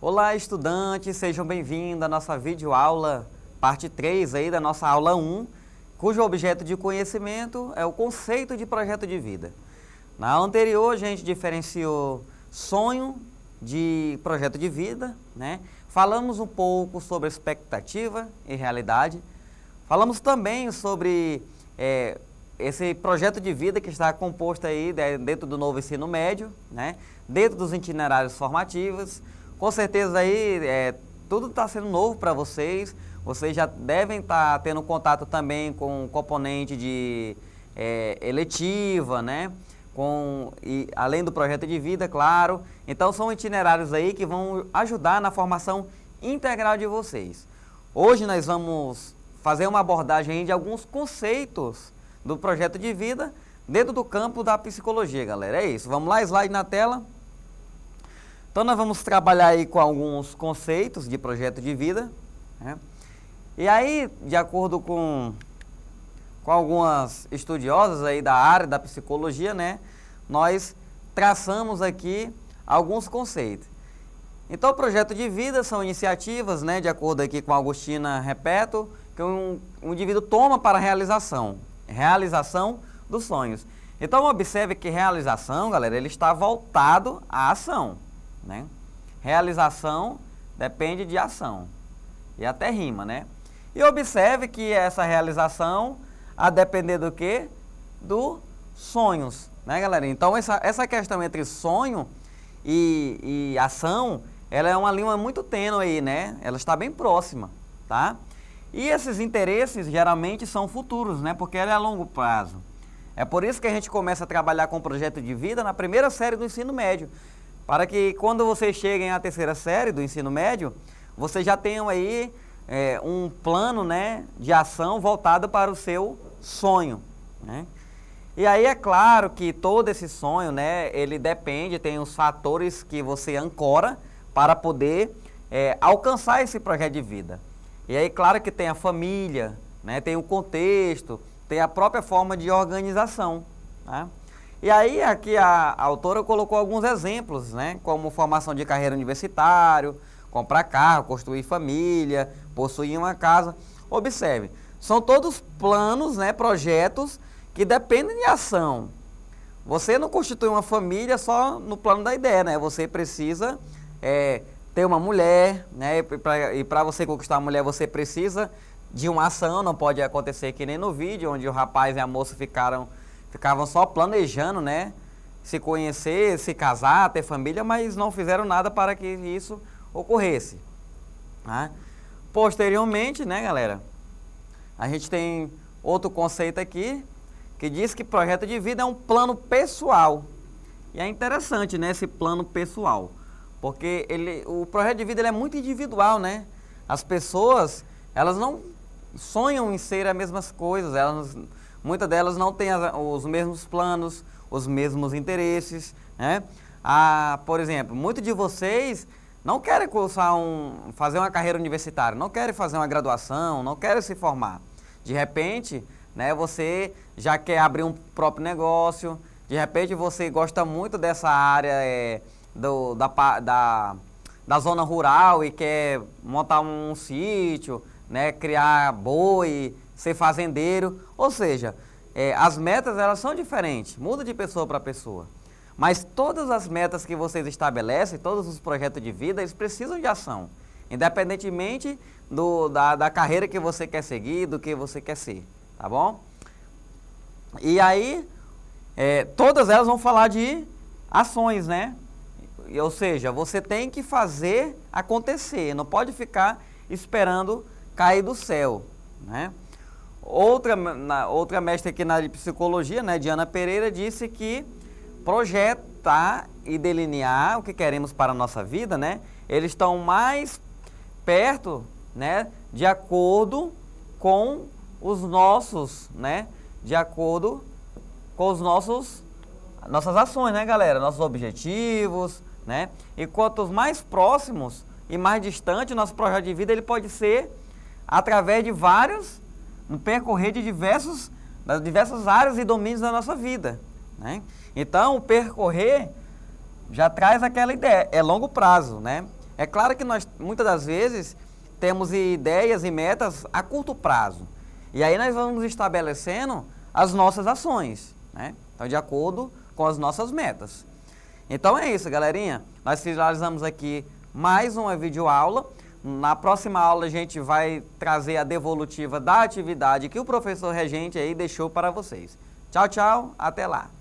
Olá, estudantes, sejam bem-vindos à nossa videoaula, parte 3 aí da nossa aula 1, cujo objeto de conhecimento é o conceito de projeto de vida. Na aula anterior, a gente diferenciou sonho de projeto de vida, né? Falamos um pouco sobre expectativa e realidade. Falamos também sobre é, esse projeto de vida que está composto aí né, dentro do novo ensino médio, né? Dentro dos itinerários formativos, com certeza aí é, tudo está sendo novo para vocês. Vocês já devem estar tá tendo contato também com componente de é, eletiva, né? Com, e, além do projeto de vida, claro. Então são itinerários aí que vão ajudar na formação integral de vocês. Hoje nós vamos fazer uma abordagem de alguns conceitos do projeto de vida dentro do campo da psicologia, galera. É isso. Vamos lá, slide na tela. Então nós vamos trabalhar aí com alguns conceitos de projeto de vida. Né? E aí, de acordo com, com algumas estudiosas aí da área da psicologia, né, nós traçamos aqui alguns conceitos. Então, o projeto de vida são iniciativas, né, de acordo aqui com a Agostina Repeto, que um, um indivíduo toma para a realização, realização dos sonhos. Então, observe que realização, galera, ele está voltado à ação né? Realização depende de ação. E até rima, né? E observe que essa realização, a depender do quê? Do sonhos, né, galera? Então, essa, essa questão entre sonho e, e ação, ela é uma linha muito tênue aí, né? Ela está bem próxima, tá? E esses interesses geralmente são futuros, né? Porque ela é a longo prazo. É por isso que a gente começa a trabalhar com o projeto de vida na primeira série do ensino médio para que quando vocês cheguem à terceira série do ensino médio, vocês já tenham aí é, um plano né, de ação voltado para o seu sonho. Né? E aí é claro que todo esse sonho, né, ele depende, tem os fatores que você ancora para poder é, alcançar esse projeto de vida. E aí, claro que tem a família, né, tem o contexto, tem a própria forma de organização. Né? E aí aqui a, a autora colocou alguns exemplos, né? Como formação de carreira universitário, comprar carro, construir família, possuir uma casa. Observe, são todos planos, né, projetos que dependem de ação. Você não constitui uma família só no plano da ideia, né? Você precisa é, ter uma mulher, né? E para você conquistar a mulher, você precisa de uma ação. Não pode acontecer que nem no vídeo, onde o rapaz e a moça ficaram Ficavam só planejando, né? Se conhecer, se casar, ter família, mas não fizeram nada para que isso ocorresse. Né? Posteriormente, né, galera? A gente tem outro conceito aqui que diz que projeto de vida é um plano pessoal. E é interessante, né, esse plano pessoal, porque ele, o projeto de vida é muito individual, né? As pessoas, elas não sonham em ser as mesmas coisas, elas Muitas delas não têm as, os mesmos planos, os mesmos interesses, né? Ah, por exemplo, muitos de vocês não querem cursar um, fazer uma carreira universitária, não querem fazer uma graduação, não querem se formar. De repente, né, você já quer abrir um próprio negócio, de repente você gosta muito dessa área é, do, da, da, da zona rural e quer montar um sítio, né, criar boi, ser fazendeiro. Ou seja, é, as metas elas são diferentes, muda de pessoa para pessoa. Mas todas as metas que vocês estabelecem, todos os projetos de vida, eles precisam de ação. Independentemente do, da, da carreira que você quer seguir, do que você quer ser, tá bom? E aí, é, todas elas vão falar de ações, né? Ou seja, você tem que fazer acontecer, não pode ficar esperando cair do céu, né? Outra, na, outra mestra aqui na área de psicologia, né, Diana Pereira, disse que projetar e delinear o que queremos para a nossa vida, né, eles estão mais perto, né, de acordo com os nossos, né, de acordo com os nossos nossas ações, né, galera, nossos objetivos, né? E quanto mais próximos e mais distante o nosso projeto de vida, ele pode ser através de vários no percorrer de diversos, das diversas áreas e domínios da nossa vida. Né? Então, o percorrer já traz aquela ideia, é longo prazo. Né? É claro que nós, muitas das vezes, temos ideias e metas a curto prazo. E aí nós vamos estabelecendo as nossas ações, né? Então, de acordo com as nossas metas. Então é isso, galerinha. Nós finalizamos aqui mais uma videoaula na próxima aula a gente vai trazer a devolutiva da atividade que o professor regente aí deixou para vocês. Tchau, tchau, até lá.